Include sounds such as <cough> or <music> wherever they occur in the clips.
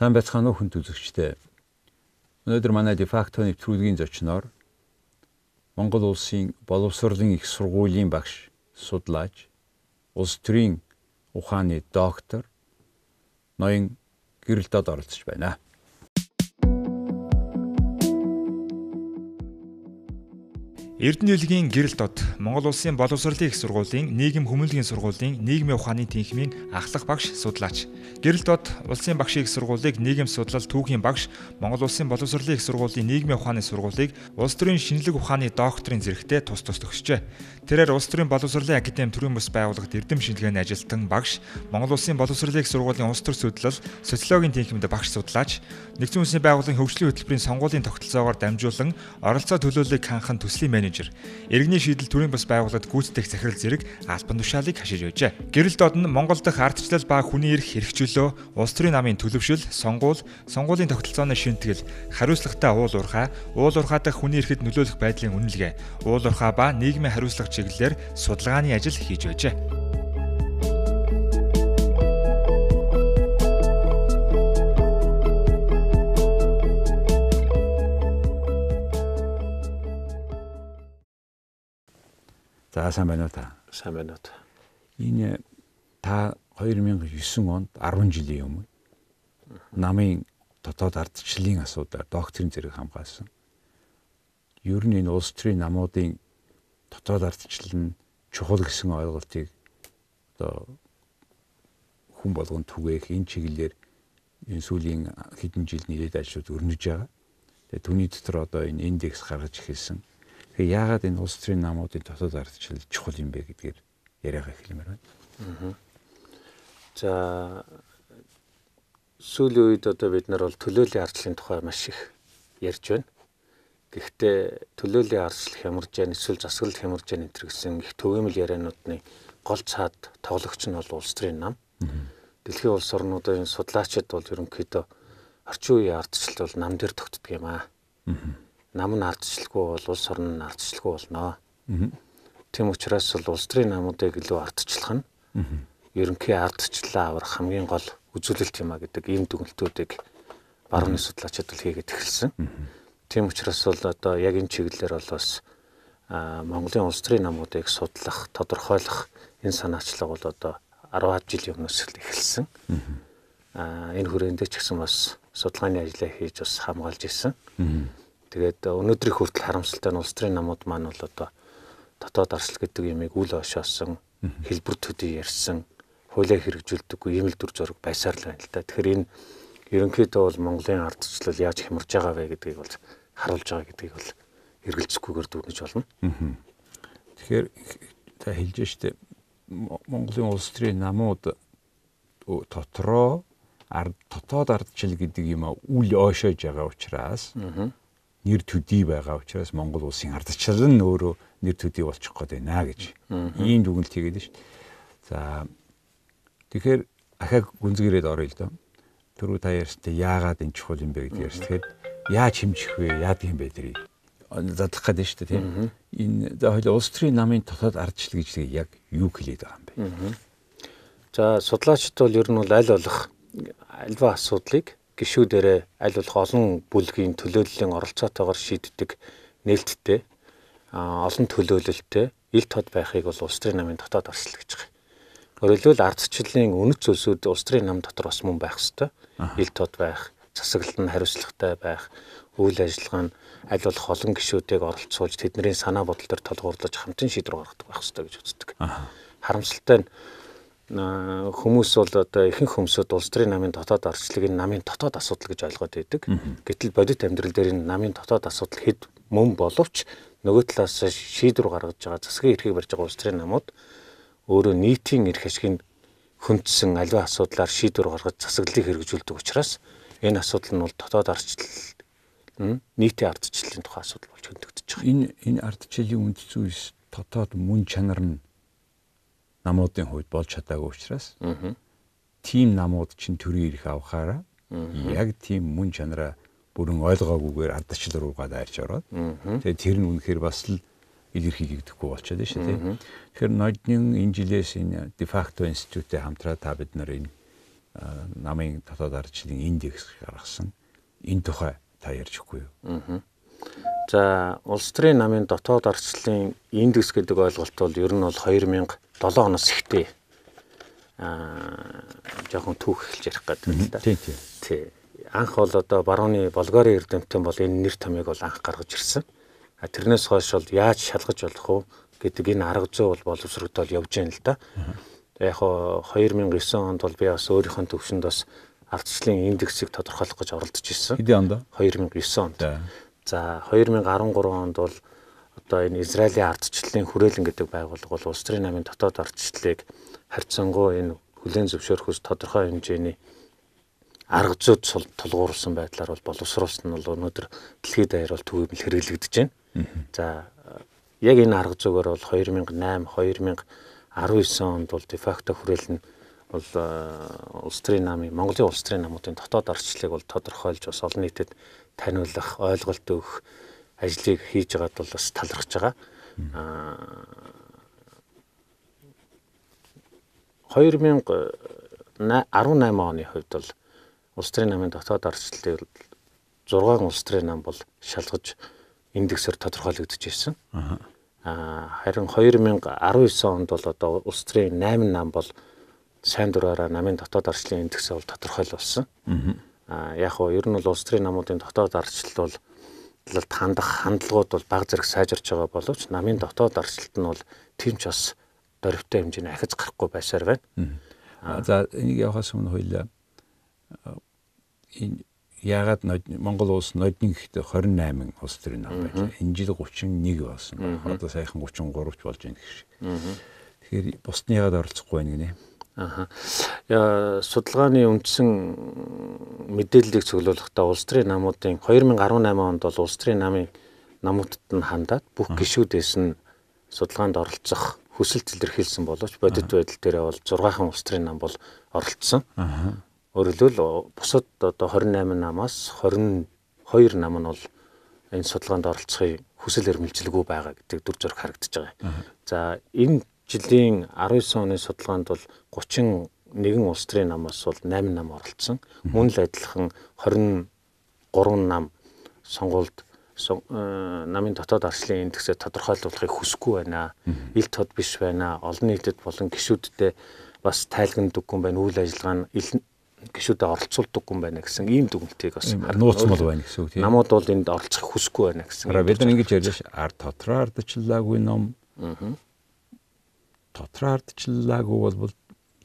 Сайн байцгаана уу хүн түзэгчдээ. Өнөөдөр манай дефакто нэвтрүүлгийн зочноор Монгол улсын боловсролын их сургуулийн багш, судлаач, улс төрийн ухааны доктор ноён гэрэлтэд оролцож байна. Эрдэнэ үлгийн гэрэл дот Монгол улсын боловсролын их сургуулийн нийгэм хүмүүнлэгийн сургуулийн нийгмийн ухааны тэнхимийн ахлах багш судлаач. Гэрэл дот улсын багшийн их сургуулийг нийгэм судлал түүхийн багш, Монгол улсын боловсролын их сургуулийн нийгмийн ухааны сургуулийг улс төрийн шинжлэх ухааны докторийн зэрэгтэй тус тус төгсчээ. Тэрээр улс төрийн боловсролын академи төрийн бас байгууллагт эрдэм шинжилгээний ажилтан багш, Монгол улсын боловсролын их сургуулийн улс төр судлал, социологийн тэнхимд багш судлаач, нэгдсэн улсын байгууллагын хөгжлийн хөтөлбөрийн сонгуулийн тогтолцоогоор дамжуулан оролцоо төлөөллийг ханхан төслийн менежер. Иргэний шийдэл төрийн бас байгууллагад гүйцэтгэх захирал зэрэг албан тушаалыг хашиж байжээ. Гэрэл доод нь Монгол дахь ардчлал ба хүний эрх хэрэгжүүлөө, улс төрийн намын төлөвшил, сонгуул, сонгуулийн тогтолцооны шинтгэл, хариуцлагатай уул уурхай, уул уурхай дахь хүний эрхэд нөлөөлөх байдлын үнэлгээ, уул уурхай ба нийгмийн хариуцлага чиглэлээр судалгааны ажил хийж байжээ. За сайн байна уу та? Сайн байна уу та. Энэ та 2009 онд 10 жилийн өмнө намын дотоод ардчлалын асуудал докторийн зэрэг хамгаалсан. Ер нь энэ улс төрийн намуудын дотоод ардчлал нь чухал гэсэн ойлголтыг одоо хүн болгон түгээх энэ чиглэлээр энэ сүүлийн хэдэн жилийн ирээд ажлууд өрнөж байгаа. Тэгээ түүний дотор одоо энэ индекс гаргаж эхэлсэн. Тэгээ яагаад энэ улс төрийн намуудын дотоод ардчил чухал юм бэ гэдгээр яриага эхлэмээр байна. Аа. За сүүлийн үед одоо бид нар бол төлөөллийн ардчлалын тухай маш их ярьж байна. Гэхдээ төлөөллийн ардчлал хямарж яа, эсвэл засаглал хямарж яа гэх гэсэн их төгөөмөл яриануудны гол цаад тоглогч нь бол улс төрийн нам. Дэлхийн улс орнуудын судлаачид бол ерөнхийдөө орчин үеийн ардчлал бол нам дээр тогтдөг юм аа. Аа нам нь ардчлалгүй бол улс орн нь ардчлалгүй болно. Тийм учраас бол улс төрийн намуудыг илүү ардчлах нь ерөнхий ардчлалаа аврах хамгийн гол үзүүлэлт юм а гэдэг ийм дүгнэлтүүдийг баруун нэг судлаачид бол хийгээд эхэлсэн. Тийм учраас бол одоо яг энэ чиглэлээр бол бас Монголын улс төрийн намуудыг судлах, тодорхойлох энэ санаачлага бол одоо 10 жилийн өмнөөс эхэлсэн. Аа энэ хүрээндээ ч гэсэн бас судалгааны ажлаа хийж бас хамгаалж ирсэн. Аа Тэгээд өнөөдрийн хүртэл харамсалтай нь улс төрийн намууд маань бол одоо дотоод арслан гэдэг ямыг үл ошоосон, хэлбэр төдий ярьсан, хуулийг хэрэгжүүлдэггүй ийм л дүр зураг байсаар л байна л да. Тэгэхээр энэ ерөнхийдөө бол Монголын ардчлал яаж хямарж байгаа вэ гэдгийг бол харуулж байгаа гэдгийг бол эргэлзэхгүйгээр дүрнэж болно. Тэгэхээр та хэлж штэ Монголын улс төрийн намууд дотроо ард дотоод ардчил гэдэг юм үл ойшоож байгаа учраас нэр төдий байгаа учраас Монгол улсын ардчлал нь өөрөө нэр төдий болчих гээд байна гэж ийм дүгнэлт хийгээд шүү дээ. За тэгэхээр ахаа гүнзгийрээд орё л доо. Төрөө та ярьстай яагаад энэ чухал юм бэ гэдгийг ярьж тэгэхэд яаж хэмжих вэ? Яад юм бэ тэрийг задлах гэдэг нь шүү дээ тийм. Энэ за хоёул улс төрийн намын дотоод ардчлал гэж яг юу хэлээд байгаа юм бэ? За судлаачид бол ер нь бол аль болох альва асуудлыг гişүүдэрээ аль болох олон бүлгийн төлөөллийн оролцоотойгоор шийддэг нээлттэй олон төлөөлөлтэй ил тод байхыг бол улс төрийн намын дотоод оршилж байгаа. Өөрөлдвөл ардчлалын үнэт зүйлсүүд улс төрийн нам дотор бас мөн байх ёстой. Ил тод байх, засаглалт нь хариуцлагатай байх, үйл ажиллагаа нь аль болох олон гişүүдийг оролцуулж тэдний санаа бодол төр толгуурлаж хамтын шийдвэр гаргадаг байх ёстой гэж үздэг. Харамсалтай нь хүмүүс бол одоо ихэнх хүмүүсд улс төрийн намын дотоод арчлыг энэ намын дотоод асуудал гэж ойлгоод байдаг. Гэтэл бодит амьдрал дээр энэ намын дотоод асуудал хэд мөн боловч нөгөө талаас шийдвэр гаргаж байгаа засгийн эрхийг барьж байгаа улс төрийн намууд өөрөө нийтийн эрх ашигт хүндсэн аливаа асуудлаар шийдвэр гаргаж засаглалыг хэрэгжүүлдэг учраас энэ асуудал нь бол дотоод арчлал нийтийн ардчлалын тухай асуудал болж хөндөгдөж байгаа. Энэ энэ ардчлалын үндсэн зүйлс дотоод мөн чанар нь намуудын хувьд болж чадаагүй учраас тийм намууд чинь төрийн ирэх авахаараа яг тийм мөн чанараа бүрэн ойлгоогүйгээр ардчил руугаа дайрч ороод тэгээ тэр нь үнэхээр бас л илэрхийлэгдэхгүй болчиход шүү дээ. Тэгэхээр нодны энэ жилээс энэ de facto институттэй хамтраа та бид нар энэ намын дотоод ардчлалын индекс гаргасан. Энэ тухай та ярьж өгөхгүй юу? За улс төрийн намын дотоод ардчлалын индекс гэдэг ойлголт бол ер нь бол 2000 7 оноос ихтэй аа жоохон түүх эхэлж ярих гэдэг л да. Тийм тийм. Тий. Анх бол одоо барууны Болгарын эрдэмтэн бол энэ нэр томьёог бол анх гаргаж ирсэн. А тэрнээс хойш бол яаж шалгаж болох вэ гэдэг энэ арга зүй бол боловсрогдоод явж байна л да. Яг хоо 2009 онд бол би бас өөрийнхөө төвшөнд бас ардчлалын индексийг тодорхойлох гэж оролдож ирсэн. Хэдийн онд? 2009 онд. За 2013 онд бол одоо энэ Израилийн ардчлалын хүрээлэн гэдэг байгууллага бол улс төрийн намын дотоод ардчлалыг харьцангуй энэ хүлэн зөвшөөрөхөс тодорхой хэмжээний арга зүйд тулгуурласан байдлаар бол боловсруулсан нь бол өнөөдөр дэлхийд даяар бол төвөмөл хэрэглэгдэж байна. За яг энэ арга зүгээр бол 2008 2019 онд бол дефакто хүрээлэн бол э, улс төрийн намын Монголын улс төрийн намуудын дотоод ардчлалыг бол тодорхойлж бас олон нийтэд таниулах, ойлголт өгөх ажлыг хийж байгаад бол бас талархаж байгаа. Аа 2018 оны хувьд бол улс төрийн намын дотоод арчлалыг 6 улс төрийн нам бол шалгаж индексээр тодорхойлогдож ирсэн. Аа харин 2019 онд бол одоо улс төрийн 8 нам бол сайн дураараа намын дотоод арчлалын индексээ бол тодорхойлолсон. Аа яг хоо ер нь бол улс төрийн намуудын дотоод арчлал бол арслалт хандах хандлагууд бол баг зэрэг сайжирч байгаа боловч намын дотоод арслалт нь бол тэнч бас дөрвтэй хэмжээний ахиц гарахгүй байсаар байна. За энийг явахаас өмнө хоёлаа энэ яагаад Монгол улс нодны гэхдээ 28 улс төрийн нам байлаа. Энэ жил 31 болсон. Одоо саяхан 33 ч болж байна гэх шиг. Тэгэхээр бусдын яагаад оролцохгүй байна гинэ? Аа. Судалгааны үндсэн мэдээллийг цуглуулахдаа улс төрийн намуудын 2018 онд бол улс төрийн намын намуудад нь хандаад бүх гишүүдээс нь судалгаанд оролцох хүсэл илэрхийлсэн боловч бодит байдал дээрээ бол 6хан улс төрийн нам бол оролцсон. Аа. Өөрөлдөл бусад одоо 28 намаас 22 нам нь бол энэ судалгаанд оролцохыг хүсэл эрмэлзэлгүй байгаа гэдэг дүр зөрөх харагдаж байгаа. За энэ жилийн 19 оны судалгаанд бол 31 улс төрийн намаас бол 8 нам оролцсон. Мөн л адилхан 23 нам сонгуульд э, намын дотоод арслын индексээ тодорхойлуулахыг хүсэхгүй байна. Ил тод биш байна. Олон нийтэд болон гишүүдтэй бас тайлгнадаггүй юм байна. Үйл ажиллагаа нь ил гишүүдэд оролцуулдаггүй юм байна гэсэн ийм дүгнэлтийг бас нууцмал байна гэсэн үг тийм. Намууд бол энд оролцох хүсэхгүй байна гэсэн. Бид нар ингэж ярьж ард тотроо ардчлаагүй ном дотроо ардчлаагүй бол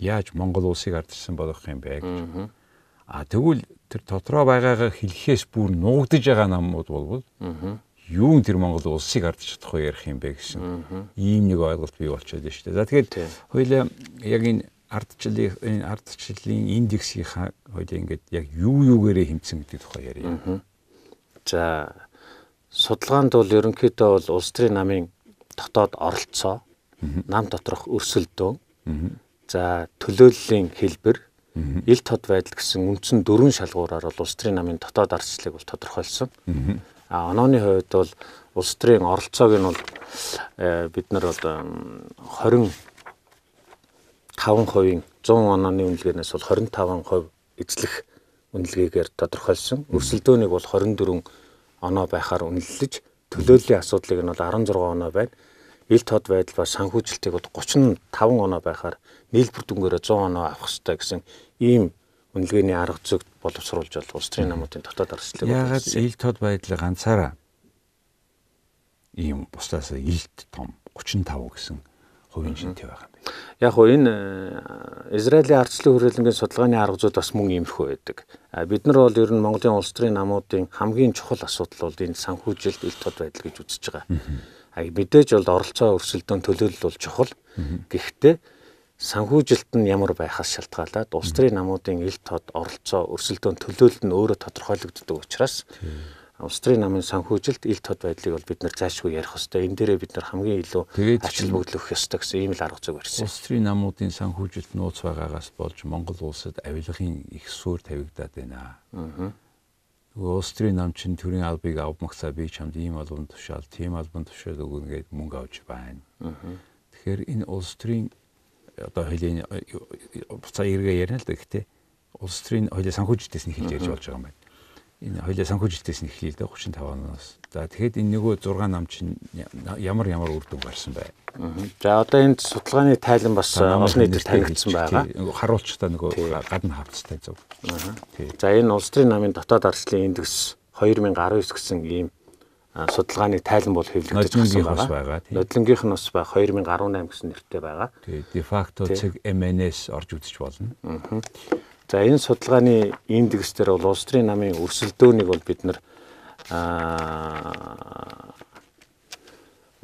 яаж Монгол улсыг ардчсан болох юм бэ гэж. А тэгвэл тэр дотроо байгаагаа хэлэхээс бүр нуугдж байгаа намууд бол юун тэр Монгол улсыг ардч чадахгүй ярих юм бэ гэсэн ийм нэг ойлголт бий болчиход байна шүү дээ. За тэгээд хоёлаа яг энэ ардчлалын энэ ардчлалын индексийнхаа хоёлаа ингээд яг юу юугээрээ хэмцэн гэдэг тухай ярья. За судалгаанд бол ерөнхийдөө бол улс төрийн намын дотоод оролцоо нам доторх өрсөлдөөн. За төлөөллийн хэлбэр, ил тод байдал гэсэн үндсэн дөрвөн шалгуураар бол улс төрийн намын дотоод ардчлалыг бол тодорхойлсон. А онооны хувьд бол улс төрийн оролцоог нь бол э, бид нар бол 20 5%-ийн 100 онооны үнэлгээнээс бол 25% эзлэх үнэлгээгээр тодорхойлсон. Өрсөлдөөнийг бол 24 оноо байхаар үнэлж, төлөөллийн асуудлыг нь бол 16 оноо байна ил тод байдал ба санхүүжилтийг 35 оноо байхаар нийлбэр дүнгээрээ 100 оноо авах хэрэгтэй гэсэн ийм үнэлгээний арга зүг боловсруулж бол улс төрийн намуудын дотоод аргачлал яагаад ил тод байдлыг ганцаараа ийм бусдаас илт том 35 гэсэн хувийн шинтэй байгаа юм байна. Яг хоо энэ э, Израилийн ардчлалын хүрээлэнгийн судалгааны арга зүйд бас мөн иймэрхүү байдаг. Бид нар бол ер нь Монголын улс төрийн намуудын хамгийн чухал асуудал бол энэ санхүүжилт ил тод байдал гэж үзэж байгаа мэдээж бол оролцоо өрсөлдөөн төлөөлөл бол чухал. Гэхдээ санхүүжилт нь ямар байхаас шалтгаалаад улс төрийн намуудын ил тод оролцоо өрсөлдөөн төлөөлөл нь өөрөө тодорхойлогддог учраас улс төрийн намын санхүүжилт ил тод байдлыг бол бид нэр заашгүй ярих хэвээр энэ дээрээ бид нар хамгийн илүү ачаал бүгдлөх ёстой гэсэн ийм л арга зүйг барьсан. Улс төрийн намуудын санхүүжилт нууц байгаагаас болж Монгол улсад авилгын их суур тавигдаад байна. Аа Устрын намчин төрийн албыг авмагсаа би чамд ийм албан тушаал, тийм албан тушаал өгнө гэд мөнгө авч байна. Тэгэхээр энэ улс төрийн одоо хуулийн буцаа эргээ ярина л да гэхдээ улс төрийн хуулийн санхүүжилтээс нь хэлж ярьж болж байгаа юм байна энэ хоёлаа санхүүжилтээс нь эхлэв дээ 35 оноос. За тэгэхэд энэ нөгөө 6 нам чинь ямар ямар үр дүн гарсан бай. За одоо энэ судалгааны тайлан бас олон нийтэд танигдсан байгаа. Харуулчтай нөгөө гадна хавцтай зөв. За энэ улс төрийн намын дотоод арслын индекс 2019 гэсэн ийм э, судалгааны тайлан бол хэвлэгдэж байгаа. Нодлонгийнх нь бас баг 2018 гэсэн нэртэй байгаа. Тэгээ дефакто цэг MNS орж үзэж болно. Аа. За энэ судалгааны индекс дээр бол улс төрийн намын өрсөлдөөнийг бол бид нэр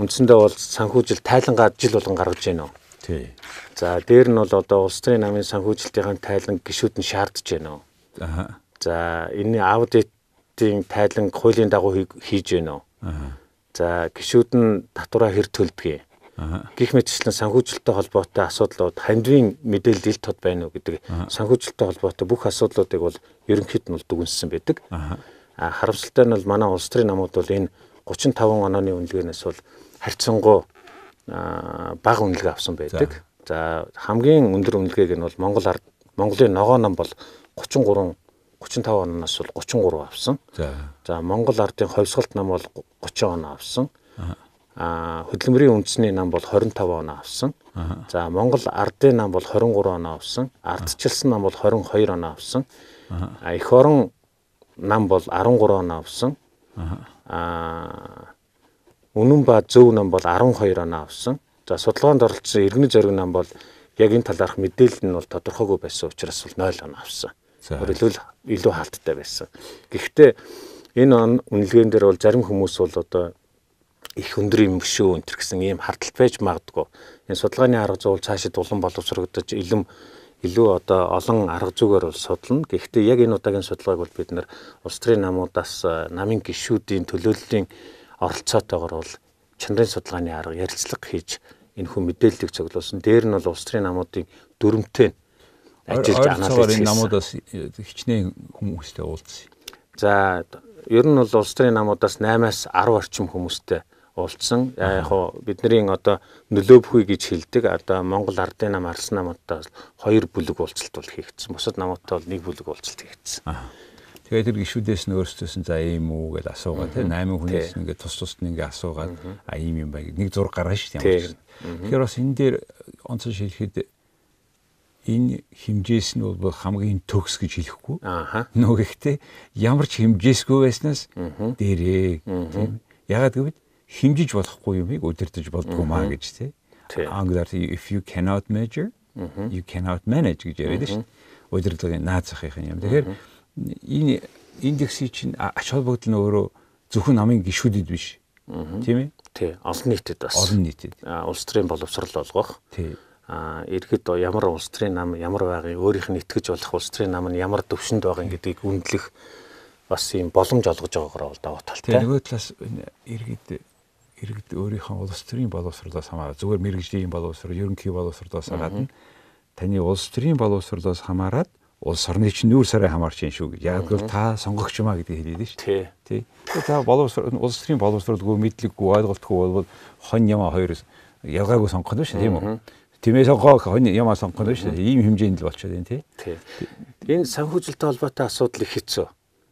үндсэндээ бол санхүүжилт тайлангаа жил болгон гаргаж байна уу? Тий. За дээр нь бол одоо улс төрийн намын санхүүжилтийн тайлан гişүүд нь шаардж байна уу? Аа. За энэ аудитын тайлан хуулийн дагуу хийж байна уу? Аа. За гişүүд нь татвараа хэр төлдөг юм? Гэх мэтчлэн санхүүжилттэй холбоотой асуудлууд хандвийн мэдээлэл ил тод байна уу гэдэг санхүүжилттэй холбоотой бүх асуудлуудыг бол ерөнхийд нь бол дүгнсэн байдаг. А харамсалтай нь бол манай улс төрийн намууд бол энэ 35 онооны үнэлгээнээс бол харьцангуй бага үнэлгээ авсан байдаг. За хамгийн өндөр үнэлгээг нь бол Монгол ард Монголын ногоо ном бол 33 35 оноос бол 33 авсан. За Монгол ардын ховсголт нам бол 30 оноо авсан а хөдөлмөрийн үндэсний нам бол 25 оноо авсан. За Монгол ардын нам бол 23 оноо авсан. Ардчилсан нам бол 22 оноо авсан. А эх орон нам бол 13 оноо авсан. А үнэн ба зөв нам бол 12 оноо авсан. За судалгаанд оролцсон иргэний зориг нам бол яг энэ талаарх мэдээлэл нь бол тодорхойгүй байсан учраас бол 0 оноо авсан. Өөрөлдөл илүү хаалттай байсан. Гэхдээ энэ он үнэлгээнд дээр бол зарим хүмүүс бол одоо их өндөр юм бшүү энэ төр гэсэн ийм хардтал байж магадгүй. Энэ судалгааны арга зүй бол цаашид улам боловсрогдож илэм илүү одоо олон арга зүгээр бол судална. Гэхдээ яг энэ удаагийн судалгааг бол бид нар улс төрийн намуудаас э, намын гишүүдийн төлөөллийн оролцоотойгоор бол чанарын судалгааны арга ярилцлага хийж энэ хүн мэдээллийг цуглуулсан. Дээр нь бол улс төрийн намуудын дүрмтэй ажиллаж анализ хийсэн. намуудаас хичнээн хүмүүстэй уулзсан. За ер нь бол улс төрийн намуудаас 8-аас 10 орчим хүмүүстэй уулцсан. Яг хуу бидний одоо нөлөөбхүй гэж хэлдэг. Одоо Монгол Ардын нам Арс нам одоо хоёр бүлэг уулзалт бол хийгдсэн. Бусад намуудтай бол нэг бүлэг уулзалт хийгдсэн. Тэгээд тэр гişүүдээс нь өөрсдөөс нь за ийм үү гэж асуугаа тийм 8 хүнээс нь ингээд тус тус нь ингээд асуугаад а ийм юм бай нэг зураг гарна шүү дээ. Тэгэхээр бас энэ дээр онцон шилхэхэд энэ химжээс нь бол хамгийн төгс гэж хэлэхгүй. Нөгөө ихтэй ямар ч химжээсгүй байснаас дээрээ тийм. Ягаад гэвэл химжиж болохгүй юмыг удирдах болдгоо маа гэж тий. Англиар if you cannot measure you cannot manage гэж яриад шүү. Удирдлагын наад захын юм. Тэгэхээр энэ индексийн чинь ач холбогдол нь өөрөө зөвхөн намын гишүүдэд биш. Тийм ээ? Тий. Олон нийтэд бас. Олон нийтэд. Аа улс төрийн боловсрал олгох. Тий. Аа иргэд ямар улс төрийн нам ямар байгааг өөрийнх нь итгэж болох улс төрийн нам нь ямар төвшөнд байгаа гэдгийг үнэлэх бас юм боломж олгож байгаагаар бол даваа талтай. Тэгээ нөгөө талаас иргэд хэрэгд өөрийнхөө улс төрийн боловсролоос хамаараа зүгээр мэрэгжлийн боловсрол, ерөнхий боловсролоос гадна таны улс төрийн боловсролоос хамаарат улс орны чинь нүүр сараа хамаарч юм шүү гэж. Яг л та сонгогч юмаа гэдэг хэлээд нь шүү. Тий. Тий. Та боловсрол улс төрийн боловсролгүй мэдлэггүй ойлголтгүй бол хон ямаа хоёр ялгаагүй сонгох нь шүү, тийм үү? Тэмээ сонгох хон ямаа сонгох нь шүү. Ийм хэмжээнд л болчиход байна тий. Тий. Энэ санхүүжилттэй холбоотой асуудал их хэцүү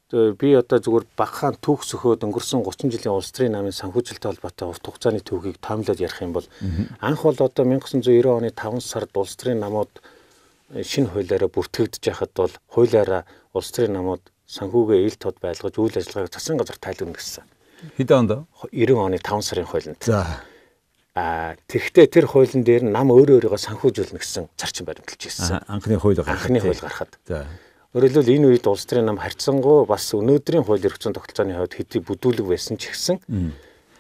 би одоо зүгээр багахан түүх сөхөөд өнгөрсөн 30 жилийн улс төрийн намын санхүүжилттэй холбоотой урт хугацааны түүхийг тоомлоод ярих юм бол анх бол одоо 1990 оны 5 сард улс төрийн намууд э, шинэ хуулиараа бүртгэгдэж байхад бол хуулиараа улс төрийн намууд санхүүгээ ил тод байлгаж үйл ажиллагааг засгийн газар тайлбарна гэсэн. Хэдэн онд? 90 оны 5 сарын хуулинд. За. Аа тэгвэл тэр хуулийн дээр нам өөрөө өөрийгөө санхүүжүүлнэ гэсэн зарчим баримталж ирсэн. Анхны хууль гаргахад. Анхны хууль гаргахад. За. Өөрөлдөл энэ үед улс төрийн нам харьцангуй бас өнөөдрийн хууль эрх зүйн тогтолцооны хувьд хэдий бүдүүлэг байсан ч гэсэн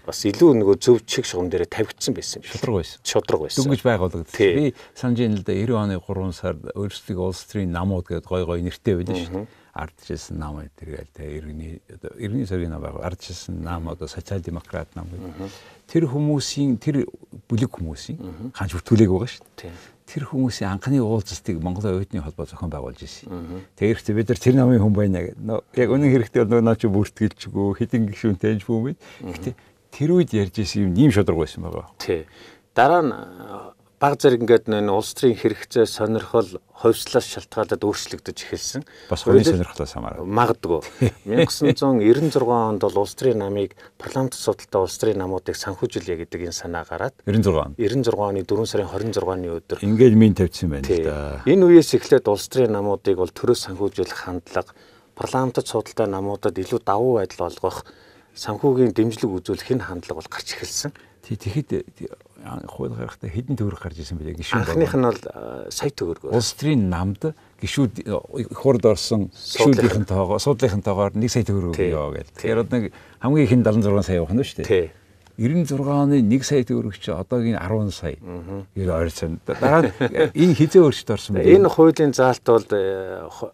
бас илүү нөгөө зөв чиг шугам дээр тавигдсан байсан. Шудраг байсан. Шудраг байсан. Дүнгэж байгуулагдсан. Би санаж ин л да 90 оны 3 сард өөрсдөө улс төрийн намууд гэдэг гой гой нэртэй байлаа шүү дээ ардчилсан нам эдэргээл те иргэний одоо иргэний сарын нам байгаад ардчилсан нам одоо социал демократ нам гэдэг. Тэр хүмүүсийн тэр бүлэг хүмүүсийн ханч бүртгүүлэг байгаа шүү дээ тэр хүмүүсийн анхны уулзалтыг Монголын оюутны холбоо зохион байгуулж ирсэн. Тэгэхдээ бид нар тэр намын хүн байна гэдэг. Яг үнэн хэрэгтээ нөгөө наа чи бүртгэлчгүй хэдин гişүүн тэнж бүү мэд. Гэхдээ тэр үед ярьж ирсэн юм нэм шударга байсан байгаа. Тий. Дараа нь баг зэрэг ингээд нэ улс төрийн хэрэгцээ сонирхол хувьслаас шалтгаалаад өөрчлөгдөж эхэлсэн. Бас хувийн сонирхлоос хамаарна. Магадгүй. 1996 <laughs> онд бол улс төрийн намыг парламент судалтай улс төрийн намуудыг санхүүжүүлье гэдэг энэ санаа гараад 96 он. 96 оны 4 сарын 26-ны өдөр ингээд мин тавьчихсан байна л да. Энэ үеэс эхлээд улс төрийн намуудыг бол төрөөс санхүүжүүлэх хандлага парламентд судалтай намуудад илүү давуу байдал олгох санхүүгийн дэмжлэг үзүүлэх энэ хандлага бол гарч эхэлсэн. Тэгэхэд хууль гаргахтаа хэдэн төгрөг гарч исэн бэлээ гişүүд. Анхных нь бол сая төгрөг. Улс төрийн намд гişүүд их э, хурд орсон гişүүдийн тоогоо, суудлын тоогоор 1 сая төгрөг өгөө гэдэг. Тэгэхээр нэг хамгийн ихэнд 76 сая явах нь шүү дээ. 96.1 сая төгрөг чи одоогийн 10 сая. Гэр ойрцонд. Дараа нь <laughs> энэ хизээ өөрчлөлт орсон байх. Энэ хуулийн заалт бол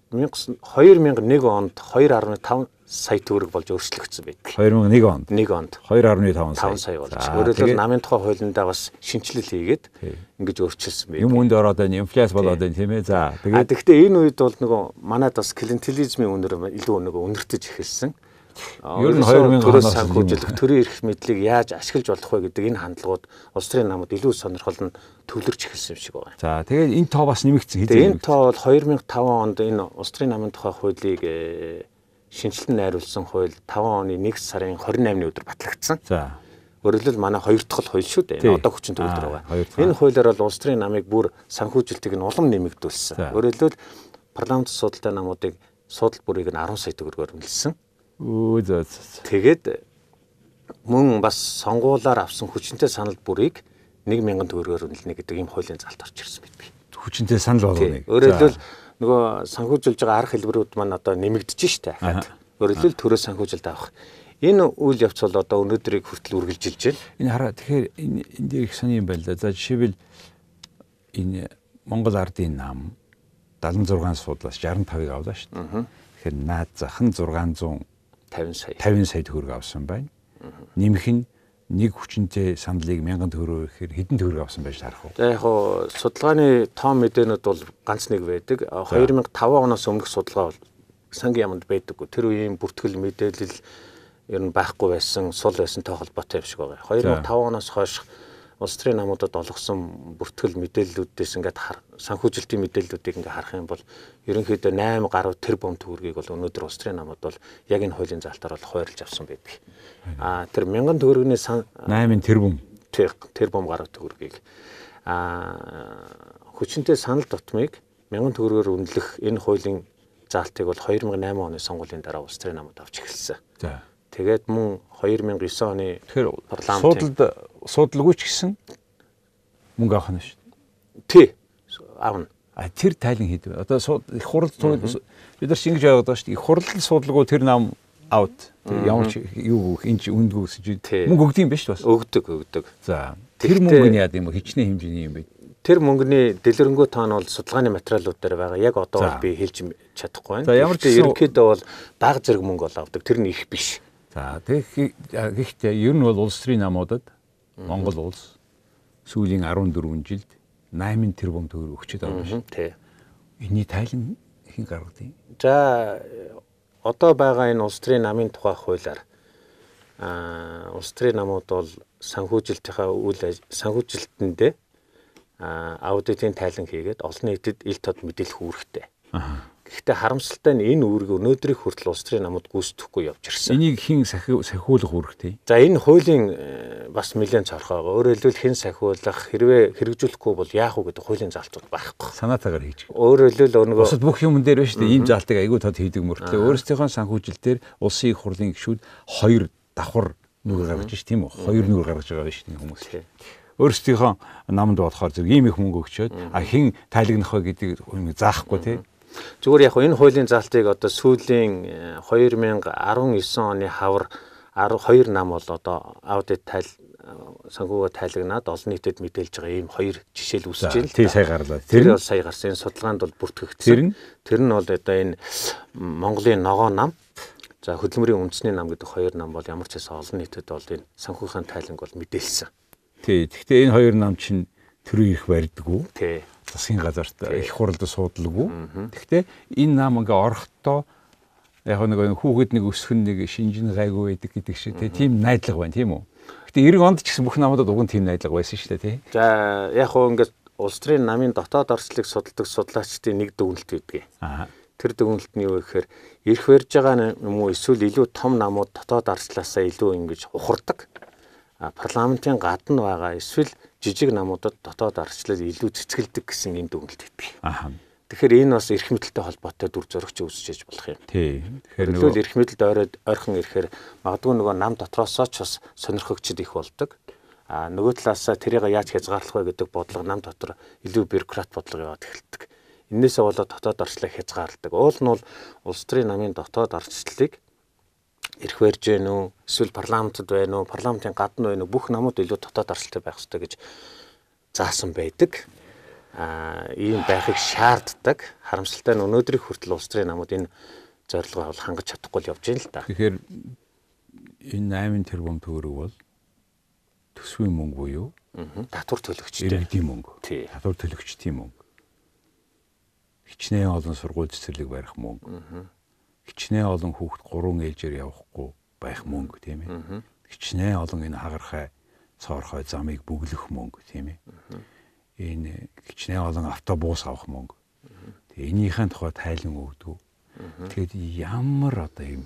2001 э, онд 2.5 сая төгрөг болж өөрчлөгдсөн байдаг. 2001 онд. 1 онд 2.5 сая. 5 сая болж. Өөрөөр хэлбэл намын тухай хуулиндаа бас шинжилэл хийгээд ингэж өөрчилсөн байдаг. Юм үнд ороод байна, инфляц болоод байна тийм ээ. За тэгээд. А тэгвэл энэ үед бол нөгөө манад бас клиентелизмийн үнэр илүү нөгөө үнэртэж эхэлсэн. Ер нь 2000 төрөөс санхүүжилэх төрийн эрх мэдлийг яаж ашиглаж болох вэ гэдэг энэ хандлагууд улс төрийн намууд илүү сонирхол нь төвлөрч эхэлсэн юм шиг байна. За тэгээд энэ тоо бас нэмэгдсэн хэзээ. Энэ тоо бол 2005 онд энэ улс төрийн намын тухай хуулийг э, шинжилтэн найруулсан хууль 5 оны 1 сарын 28-ны өдөр батлагдсан. За. Өөрөлдөл манай хоёр дахь хууль шүү дээ. Одоо хүчин төгөл төр байгаа. Энэ хуулиар бол улс төрийн намыг бүр санхүүжилтийг нь улам нэмэгдүүлсэн. Өөрөлдөл парламент судалтай намуудыг судал бүрийг нь 10 сая төгрөгөөр нэлсэн. Өө зөө. Тэгээд мөн бас сонгуулаар авсан хүчинтэй санал бүрийг 1000 төгрөгөөр үнэлнэ гэдэг ийм хуулийн залт орж ирсэн бид бий. Хүчинтэй санал болгоныг. Өөрөөр хэлбэл нөгөө санхүүжилж байгаа арга хэлбэрүүд маань одоо нэмэгдэж штэ ахад. Өөрөөр хэлбэл төрөө санхүүжилт авах. Энэ үйл явц бол одоо өнөөдрийг хүртэл үргэлжилж байна. Энэ хараа тэгэхээр энэ энэ дээр их сони юм байна л да. За жишээлбэл энэ Монгол ардын нам 76 судлаас 65-ыг авлаа шүү дээ. Тэгэхээр наад зах нь 600 50 сая 50 сая төгрөг авсан байна. Нэмэх нь нэг хүчинтэй сандлыг 1000 төгрөг гэхээр хэдэн төгрөг авсан байж тарах уу? За яг хуу судалгааны том мэдээнүүд бол ганц нэг байдаг. 2005 оноос өмнөх судалгаа бол сангийн яманд байдаггүй. Тэр үеийн бүртгэл мэдээлэл ер нь байхгүй байсан, сул байсан тохиолдолтой юм шиг байгаа. 2005 оноос хойш улс төрийн намуудад олгосон бүртгэл мэдээллүүдээс ингээд санхүүжилтийн мэдээллүүдийг ингээд харах юм бол ерөнхийдөө 8 гаруй тэрбум төгрөгийг бол өнөөдөр улс төрийн намууд бол яг энэ хуулийн залтаар бол хуваарлж авсан байдаг. Аа тэр 1000 төгрөгийн 8 тэрбум тэрбум гаруй төгрөгийг аа хүчинтэй санал дотмыг 1000 төгрөгөөр үнэлэх энэ хуулийн заалтыг бол 2008 оны сонгуулийн дараа улс төрийн намууд авч эхэлсэн. За Тэгээд мөн 2009 оны тэгэхээр парламент суудалд суудалгүй ч гэсэн мөнгө авах нь шүү дээ. Тий. Авна. А тэр тайлан хийдэг. Одоо их хурал бид нар шингэж яваад байгаа шүү дээ. Их хурал суудалгүй тэр нам аут. Ямар ч юу гэх энэ үндгүй гэсэн чинь мөнгө өгд юм ба шүү бас. Өгдөг, өгдөг. За. Тэр мөнгө нь яа гэм хичнээн хэмжээний юм бэ? Тэр мөнгөний дэлгэрэнгүй таан бол судалгааны материалууд дээр байгаа. Яг одоо бол би хэлж чадахгүй байна. За ямар ч ерөнхийдөө бол баг зэрэг мөнгө ол авдаг. Тэр нь их биш. За тэгэх гэхдээ ер нь бол улс төрийн намуудад Монгол улс сүүлийн 14 жилд 8 тэрбум төгрөг өгчөд байгаа шүү. Тий. Эний тайлан хин гаргадیں۔ За одоо байгаа энэ улс төрийн намын тухай хуулиар аа улс төрийн намууд бол санхүүжилтийнхаа үйл санхүүжилтэндээ аудитын тайлан хийгээд олон нийтэд ил тод мэдээлэх үүрэгтэй. Аа. Гэхдээ харамсалтай нь энэ үүрэг өнөөдрийг хүртэл улс төрийн намууд гүйцэтгэхгүй явж ирсэн. Энийг хэн сахиулах үүрэгтэй? За энэ хуулийн э, бас нэлээд цорхоо байгаа. Өөрөөр хэлбэл хэн сахиулах хэрвээ хэрэгжүүлэхгүй бол яах вэ гэдэг хуулийн залтууд байхгүй. Санаатаагаар хийж. Өөрөөр хэлбэл өнгөө Бусад бүх юм дээр биш үү? Ийм залтыг айгүй тод хийдэг мөртлөө өөрсдийнхөө санхүүжилт дээр улсын их хурлын гишүүд хоёр давхар нүгэр гаргаж ш тийм үү? Хоёр нүгэр гаргаж байгаа биш тийм хүмүүс. Тийм өөрсдийнхөө намд болохоор зэрэг ийм их мөнгө өгчөөд а хэн тайлагнах вэ гэдэг юм заахгүй тий Зүгээр яг энэ хуулийн залтыг одоо сүүлийн 2019 э, оны хавар 12 нам бол одоо аудит тайл э, санхүүгээ тайлагнаад олон нийтэд мэдээлж байгаа ийм хоёр жишээл үүсэж байна. Тий сая гарлаа. Тэр бол сая гарсан. Энэ судалгаанд бол бүртгэгдсэн. Тэр нь бол одоо энэ Монголын ногоо нам за хөдөлмөрийн үндэсний нам гэдэг хоёр нам бол ямар ч хэсэ олон нийтэд бол энэ санхүүгийн тайланг бол мэдээлсэн. Тий. Гэхдээ энэ хоёр нам чинь төрөө их барьдггүй. Тий засгийн газарт их хуралд суудлаггүй. Гэхдээ энэ нам ингээ орохдоо яг нэг хүүхэд нэг өсөх нэг шинжин гайгүй байдаг гэдэг шиг тийм найдлага байна тийм үү. Гэхдээ 90 онд ч гэсэн бүх намуудад уг нь тийм найдлага байсан шүү дээ тий. За яг хөө ингээ улс төрийн намын дотоод орчлыг судалдаг судлаачдын нэг дүгнэлт үүдгээ. Аа. Тэр дүгнэлт нь юу гэхээр ирэх барьж байгаа юм уу эсвэл илүү том намууд дотоод арслаасаа илүү ингэж ухардаг парламентын гадна байгаа эсвэл жижиг намуудад дотоод арчлал илүү цэцгэлдэг гэсэн энэ дүгнэлт өгдөг. Аа. Тэгэхээр энэ бас эрх мэдэлтэй холбоотой дүр зураг ч үүсэж иж болох юм. Тий. Тэгэхээр нөгөө эрх мэдэлд оройд ойрхон ирэхээр магадгүй нөгөө нам дотроосоо ч бас сонирхогчд их болдог. Аа нөгөө талаасаа тэрийг яаж хязгаарлах вэ гэдэг бодлого нам дотор илүү бюрократ бодлого яваад эхэлдэг. Иннээсээ болоод дотоод арчлалыг хязгаарладаг. Уул нь бол улс төрийн намын дотоод арчлалыг ирэх барьж гэнэ үү эсвэл парламентд байна уу парламентын гадна байна уу бүх намууд илүү дотоод оролцолтой байх хэрэгтэй гэж заасан байдаг а ийм байхыг шаарддаг харамсалтай нь өнөөдрийг хүртэл улс төрийн намууд энэ зорилгоо бол хангаж чадахгүй л явж байна л да. Тэгэхээр энэ 8 тэрбум төгрөг бол төсвийн мөнгө буюу татвар төлөгчтэй иргэдийн мөнгө. Татвар төлөгчдийн мөнгө. Хичнээн олон сургууль цэцэрлэг барих мөнгө хичнээн олон хүүхд гурван ээлжээр явахгүй байх мөнгө тийм ээ. Хичнээн олон энэ хагархай цоорхой замыг бүглэх мөнгө тийм ээ. Энэ хичнээн олон автобус авах мөнгө. Тэгээ энийхэн тухай тайлан өгдөг. Тэгэхэд ямар одоо юм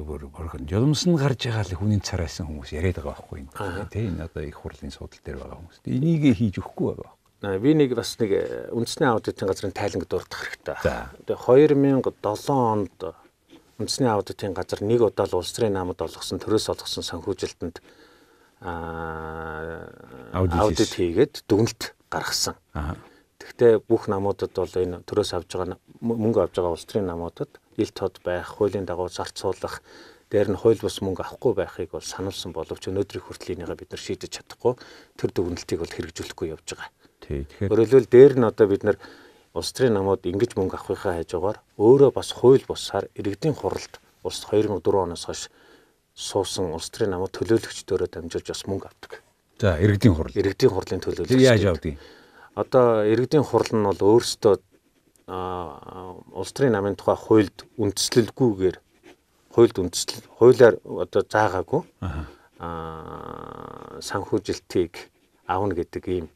өөр борхон жоломсон гарч байгаа л хүний цараасан хүмүүс яриад байгаа байхгүй юм. Тэ энэ одоо их хурлын судал дээр байгаа хүмүүс. Энийг хийж өгөхгүй байгаа би э, нэг бас нэг э, үндэсний аудитын газрын тайланг дурдах хэрэгтэй. Тэгээ 2007 онд э, үндэсний аудитын газар нэг удаа л улс төрийн наамд олгосон төрөөс олгосон санхүүжилтэнд аудит хийгээд дүгнэлт гаргасан. Тэгвэл бүх намуудад бол энэ төрөөс авж байгаа мөнгө авж байгаа улс төрийн намуудад ил тод байх, хуулийн дагуу зарцуулах, дээр нь хууль бус мөнгө авахгүй байхыг бол сануулсан боловч өнөөдрийн хүртэл энийг бид нар шийдэж чадахгүй тэр дүгнэлтийг бол хэрэгжүүлэхгүй явж байгаа. Тий. Тэгэхээр өөрөлдөл дээр нь одоо бид нар улс төрийн намууд ингэж мөнгө авахыхаа хажуугаар өөрөө бас хууль бусаар иргэдийн хуралд улс 2004 оноос хойш суусан улс төрийн намууд төлөөлөгчдөрөө дамжуулж бас мөнгө авдаг. За, иргэдийн хурал. Иргэдийн хурлын төлөөлөгч. Яаж явдгийг. Одоо иргэдийн хурал нь бол өөрсдөө улс төрийн намын тухай хуульд үндэслэлгүйгээр хуульд үндэслэл хуулиар одоо заагаагүй аа санхүүжилтийг авна гэдэг ийм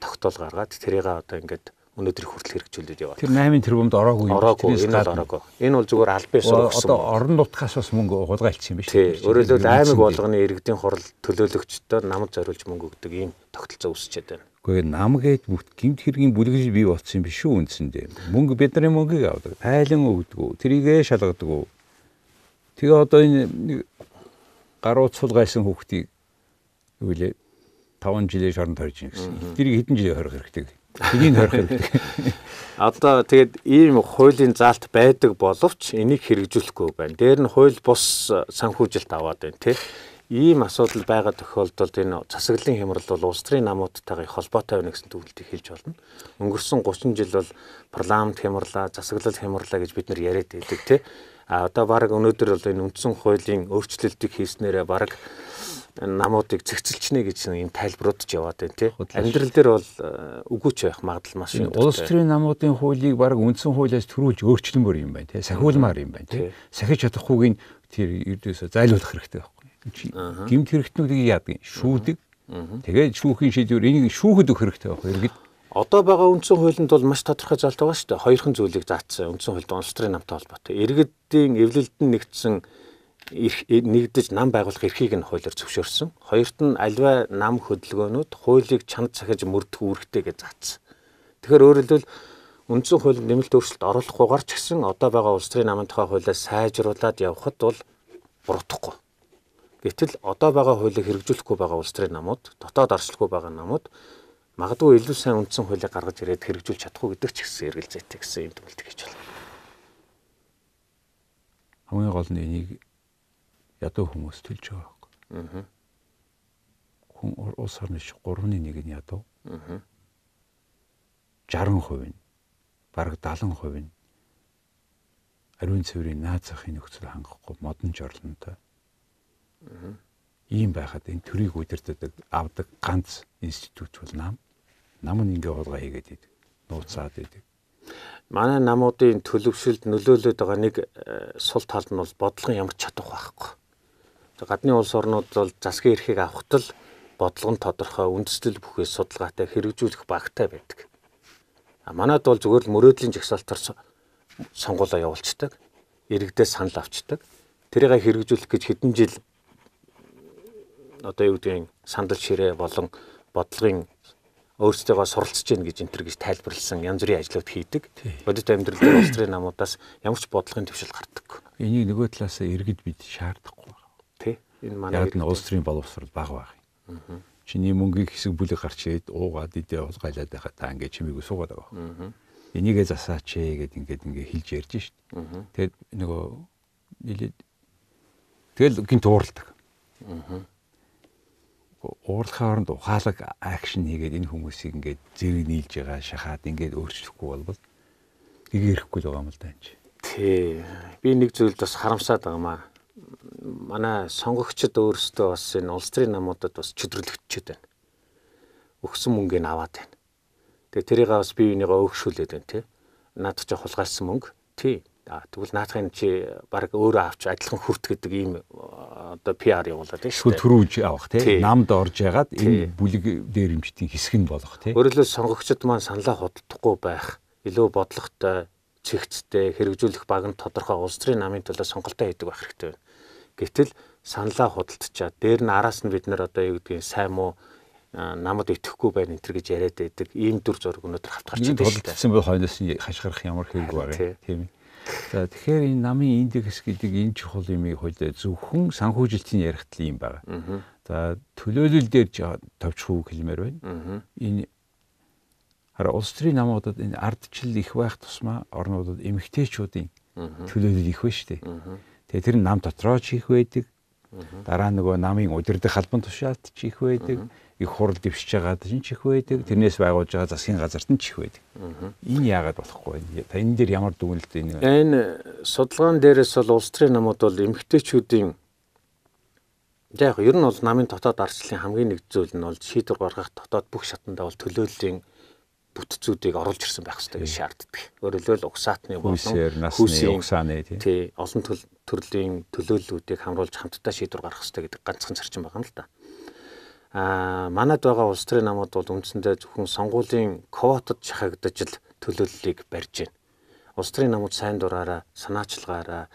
тогтоол гаргаад тэрийг одоо ингээд өнөөдрийг хүртэл хэрэгжүүлээд яваа. Тэр 8 тэрбумд ороогүй юм. Ороогүй, энэ бол ороогүй. Энэ бол зүгээр аль бийс ургасан. Одоо орон нутгаас бас мөнгө хулгайлцсан юм биш үү? Өөрөөр хэлбэл аймаг болгоны иргэдийн хурал төлөөлөгчдөд намд зориулж мөнгө өгдөг ийм тогтолцоо үүсчээд байна. Гэхдээ нам гээд бүт гимт хэргийн бүлэгж бий болсон юм биш үү үндсэндээ. Мөнгө бидний мөнгөийг авдаг. Тайлан өгдөг үү? Тэрийгэ шалгадаг үү? Тэгээ одоо энэ гарууд сулгайсан хүүхдийг юу лээ 5 жилийн шоронд хорж ийн гэсэн. Тэрийг хэдэн жилийн хорих хэрэгтэй. Энийг хорих хэрэгтэй. <laughs> Одоо тэгээд ийм хуулийн заалт байдаг боловч энийг хэрэгжүүлэхгүй байна. Дээр нь хууль бус э, санхүүжилт аваад байна тий. Ийм асуудал байгаа тохиолдолд энэ засаглалын хямрал бол улс төрийн намуудтайгаа холбоотой байна гэсэн төвлөлтийг хэлж болно. Өнгөрсөн 30 жил бол парламент хямрлаа, засаглал хямрлаа гэж бид нар яриад байдаг тий. А одоо баг өнөөдөр бол энэ үндсэн хуулийн өөрчлөлтийг хийснээрээ баг намуудыг зэгцэлчнэ гэж энэ тайлбарууд ч яваад байна тий. Амьдрал дээр бол э, өгөөч байх магадлал маш өндөр. Улс төрийн намуудын хуулийг баг үндсэн хуулиас төрүүлж өөрчлөмөр юм байна тий. Сахиулмаар юм байна тий. Сахиж чадахгүйг нь тэр ердөөсөө зайлуулах хэрэгтэй байхгүй. Гимт хэрэгтнүүдийг яадаг шүүдэг. Тэгээд шүүхийн шийдвэр энийг шүүхэд өгөх хэрэгтэй байхгүй. Иргэд Одоо байгаа үндсэн хуулинд бол маш тодорхой залт байгаа шүү дээ. Хоёрхан зүйлийг заасан үндсэн хуульд улс төрийн намтай холбоотой. Иргэдийн эвлэлд нь нэгдсэн Э, нэгдэж нам байгуулах эрхийг нь хуулиар зөвшөөрсөн. Хоёрт нь альва нам хөдөлгөөнүүд хуулийг чанад цахиж мөрдөх үүрэгтэй гэж заасан. Тэгэхээр өөрөлдвөл үндсэн хуулийг нэмэлт өөрчлөлт оруулахгүйгээр ч гэсэн одоо байгаа улс төрийн намын тухай хуулиас сайжруулад явхад бол буруудахгүй. Гэтэл одоо байгаа хуулийг хэрэгжүүлэхгүй байгаа улс төрийн намууд, дотоод орчлохгүй байгаа намууд магадгүй илүү сайн үндсэн хуулийг гаргаж ирээд хэрэгжүүлж чадахгүй гэдэг ч гэсэн эргэлзээтэй гэсэн юм тэмэлт хийж байна. Хамгийн гол нь энийг ядуу хүмүүс төлж байгаа байхгүй. Аа. Хүн улс орны 3-ны 1 нь ядуу. Аа. 60% нь бараг 70% нь ариун цэврийн наад захын нөхцөл хангахгүй модон жорлонтой. Аа. Ийм байхад энэ төрийг үдирддэг авдаг ганц институт бол нам. Нам нь ингээ хулгай хийгээд идэг. Нууцаад идэг манай намуудын төлөвшөлд нөлөөлөд байгаа нэг э, сул тал нь бол бодлогын ямар чадах байхгүй гадны улс орнууд бол засгийн эрхийг авахтал бодлого нь тодорхой, үндэслэл бүхээс судалгаатай хэрэгжүүлэх багтай байдаг. А манайд бол зүгээр л мөрөөдлийн жагсаалтаар сонгуулаа явуулцдаг, иргэдээ санал авчдаг. Тэрийг хэрэгжүүлэх гэж хэдэн жил одоо юу гэдгийг сандал ширээ болон бодлогын өөрсдөө суралцж гин гэж энтэр гэж тайлбарлсан янз бүрийн ажлууд хийдэг. Бодит амьдрал дээр улс төрийн намуудаас ямар ч бодлогын төвшил гардаг. Энийг нөгөө талаас иргэд бид шаардахгүй энэ манай яг нь улс төрийн боловсрол бага байгаа. Чиний мөнгөний хэсэг бүлэг гарч ирээд уугаад идээ уулгайлаад байхад та ингээд чимээг суугаад байгаа. Энийгээ засаач ээ гэд ингээд ингээд хэлж ярьж шít. Тэгэд нөгөө нилээд тэгэл гин тууралдаг. Уурлахын оронд ухаалаг акшн хийгээд энэ хүмүүсийг ингээд зэрэг нийлж байгаа шахаад ингээд өөрчлөхгүй болбол нэг ирэхгүй л байгаа юм л даа энэ. Тий. Би нэг зүйлд бас харамсаад байгаа маа манай сонгогчд өөрсдөө бас энэ улс төрийн намуудад бас чөдөрлөгдчихэд байна. Өгсөн мөнгөийг нь аваад байна. Тэгээ тэрийг бас бие бинийгаа өөгшүүлээд байна тий. Наад чи хулгайлсан мөнгө тий. А тэгвэл наадхын чи баг өөрөө авч адилхан хүрт гэдэг ийм одоо PR явуулаад тий. Шүл төрүүж авах тий. Намд орж ягаад энэ бүлэг дээрэмчдийн хэсэг нь болох тий. Өөрөлдөө сонгогчд маань саналаа худалдахгүй байх илүү бодлоготой, цэгцтэй, хэрэгжүүлэх баг нь тодорхой улс төрийн намын төлөө сонголтоо хийдэг байх хэрэгтэй байна Гэвтэл саналаа худалдчихаа. Дээр нь араас нь бид нэр одоо юу гэдгийг сайн муу намад итгэхгүй байна энэ гэж яриад байдаг. Ийм төр зург өнөөдөр хавтгарч байгаа шүү дээ. Тулдсан бай хойноос хашгирах ямар хэрэггүй байгаа тийм ээ. За тэгэхээр энэ намын индекс гэдэг энэ чухал юмыг хойд зөвхөн санхүүжилтийн ярихт л юм байна. За төлөөлөл дээр товчхүү хэлмээр байна. Энэ хараа улс төрийн намуудад энэ ардчил их байх тусмаа орнуудад эмэгтэйчүүдийн төлөөлөл их байна шүү дээ. Тэгээ тэр нь нам дотроо ч хийх байдаг. Дараа нөгөө намын удирдах халбан тушаалт ч их байдаг. Их хурал дэвшиж байгаа ч их байдаг. Тэрнээс байгуулж байгаа засгийн газарт нь ч их байдаг. Энэ яагаад болохгүй вэ? Та энэ дээр ямар дүгнэлт энэ? Энэ судалгаан дээрээс бол улс төрийн намууд бол эмгтээчүүдийн яг ер нь бол намын дотоод арчлалын хамгийн нэг зүйл нь бол шийдвэр гаргах дотоод бүх шатанда бол төлөөллийн бүтцүүдийг оруулж ирсэн байх хэрэгтэй гэж шаарддаг. Өөрөлдөө л угсаатны болон хүүсийн угсааны тий олон төрлийн төлөөллүүдийг хамруулж хамтдаа шийдвэр гаргах хэрэгтэй гэдэг ганцхан зарчим байгаа юм л да. Аа манад байгаа улс төрийн намууд бол үндсэндээ зөвхөн сонгуулийн квотад шахагдаж л төлөөллийг барьж байна. Улс төрийн намууд сайн дураараа санаачлагаараа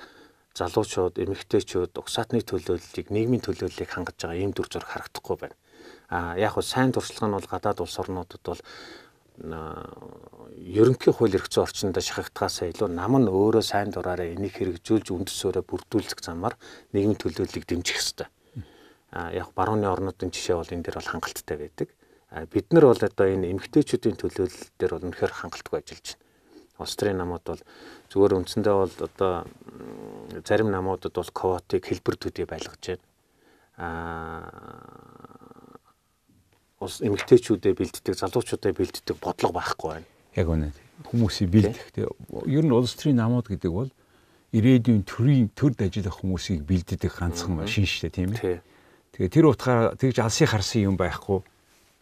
залуучууд, эмэгтэйчүүд угсаатны төлөөллийг, нийгмийн төлөөллийг хангаж байгаа ийм дүр зураг харагдахгүй байна. Аа яг хөө сайн туршлага нь бол гадаад улс орнуудад бол ерөнхий хууль эрх зүйн орчиндөө шахагдахаас илүү нам нь өөрөө сайн дураараа энийг хэрэгжүүлж үндэсөөрөө бүрдүүлэх замаар нийгмийн төлөөллийг дэмжих хэрэгтэй. А яг барууны орнуудын жишээ бол энэ дээр бол хангалттай байдаг. А бид нар бол одоо энэ эмгтээчүүдийн төлөөлөл дээр бол үнэхээр хангалтгүй ажиллаж байна. Австрийн намууд бол зүгээр үндсэндээ бол одоо зарим намуудад бол квотыг хэлбэр төдий байлгаж байна. Аа ус эмгтээчүүдэд бэлддэг, залуучуудад бэлддэг бодлого байхгүй байна. Яг үнэ. Хүмүүсийг бэлдэхтэй ер нь улс төрийн намууд гэдэг бол ирээдүйн төрийн төрд ажиллах хүмүүсийг бэлддэг ганцхан шинжтэй тийм ээ. Тэгээ тэр утгаараа тэгж алсын харсан юм байхгүй.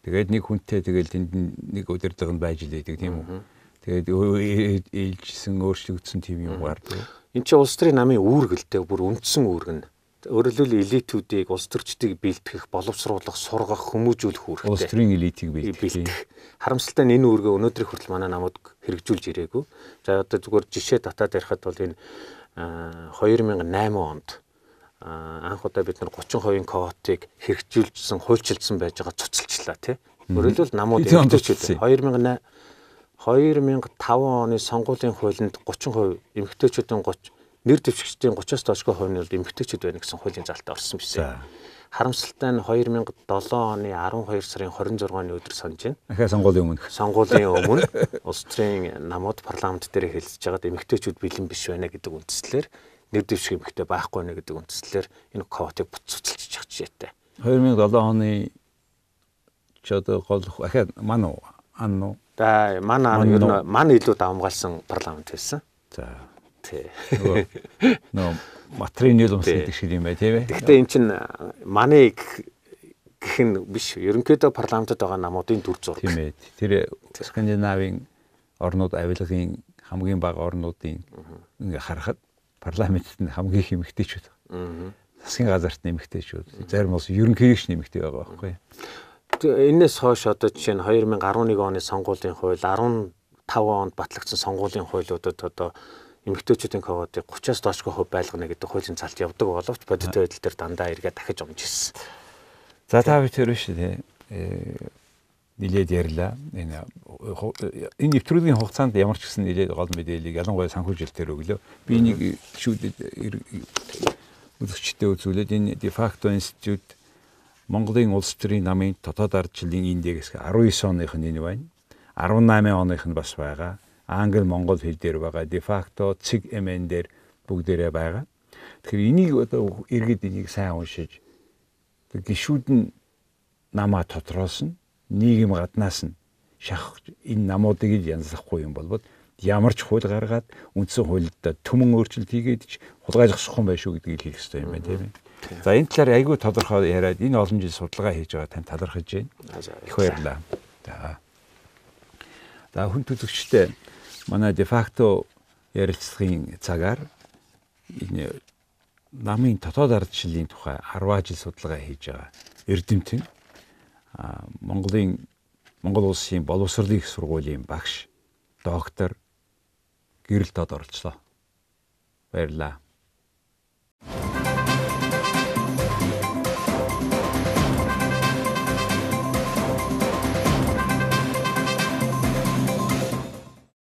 Тэгээд нэг хүнтэй тэгэл тэнд нэг удирдлага нь байж лээдэг тийм үү. Тэгээд ээлжсэн өөрчлөгдсөн тийм юм гардаг. Энд чинь улс төрийн намын үүргэлтэй бүр үндсэн үүргэн өөрөлдөл элитүүдийг улс төрчдийг бэлтгэх, боловсруулах, сургах, хүмүүжүүлэх үүрэгтэй. Улс төрийн элитийг бэлтгэх. Харамсалтай нь энэ үүргээ өнөөдрийн хүртэл манай намууд хэрэгжүүлж ирээгүй. За одоо зүгээр жишээ татаад ярихад бол энэ 2008 онд анх удаа бид нар 32-ын кодыг хэрэгжүүлжсэн, хуульчилсан байж байгаа цуцлчлаа тий. Өөрөлдөл намууд эмгтээчүүд 2008 2005 оны сонгуулийн хуулинд 30% эмгтээчүүдийн 30 нэр дэвшигчдийн 30-аас доошгүй хувь нь бол эмгтээчд байна гэсэн хуулийн залтаа орсон бишээ. Харамсалтай нь 2007 оны 12 сарын 26-ны өдөр сонж байна. Ахаа сонгуулийн өмнө. Сонгуулийн өмнө улс төрийн намууд парламент дээр хэлж байгаад эмгтээчүүд бэлэн биш байна гэдэг үндслээр нэр дэвшиг эмгтээ байхгүй нэ гэдэг үндслээр энэ кодыг буцалчилж чадчихжээ. 2007 оны ч одоо гол ахаа мань уу ан уу. Да мань ан ер нь мань илүү давмгаалсан парламент байсан. За Тий. Нөө материал юмс гэдэг шиг юм бай, тийм ээ. Гэхдээ эн чинь манай гэх нь биш. Ерөнхийдөө парламентод байгаа намуудын дүр зураг. Тийм ээ. Тэр Скандинавийн орнууд авилгын хамгийн бага орнуудын ингээ харахад парламентт нь хамгийн их эмгтээчүүд байгаа. Засгийн газарт нэмэгтэйчүүд, зарим улс ерөнхийлөгч нэмэгтэй байгаа байхгүй. Энээс хойш одоо жишээ нь 2011 оны сонгуулийн хууль 15 онд батлагдсан сонгуулийн хуулиудад одоо эмэгтэйчүүдийн ководыг 30-аас доошгүй хувь байлгана гэдэг хуулийн залт явдаг боловч бодит байдал дээр дандаа эргээ дахиж өмж ирсэн. За та би тэр биш тий. Э, нилээд ярьлаа. Энэ энэ нэвтрүүлгийн хугацаанд ямар ч гэсэн нилээд гол мэдээллийг ялангуяа санхүүжилт дээр өглөө. Би нэг шүүдэд үзэгчтэй үзүүлээд энэ de facto институт Монголын улс төрийн намын дотоод ардчлалын индекс 19 оных нь энэ байна. 18 оных нь бас байгаа. Англи Монгол хэл дээр байгаа. Де факто цэг эмэн дээр бүгдээрээ байгаа. Тэгэхээр энийг одоо иргэд энийг сайн уншиж гişүүд нь намаа тодроос нь нийгэм гаднаас нь шахах энэ намуудыг л янзлахгүй юм бол ямар ч хууль гаргаад үндсэн хуульд төмөн өөрчлөлт хийгээд ч хулгайлахшгүй юм байх шүү гэдгийг хэлэх хэрэгтэй юм байна тийм ээ. За энэ талаар айгүй тодорхой яриад энэ олон жил судалгаа хийж байгаа тань талархаж байна. Их баярлалаа. За. За хүн төлөвчтэй манай дефакто ярилцлагын цагаар энэ намын дотоод ардчлалын тухай 10 жил судалгаа хийж байгаа Эрдэмтэн Монголын Монгол улсын боловсролын их сургуулийн багш доктор гэрэлтод оролцлоо. Баярлалаа.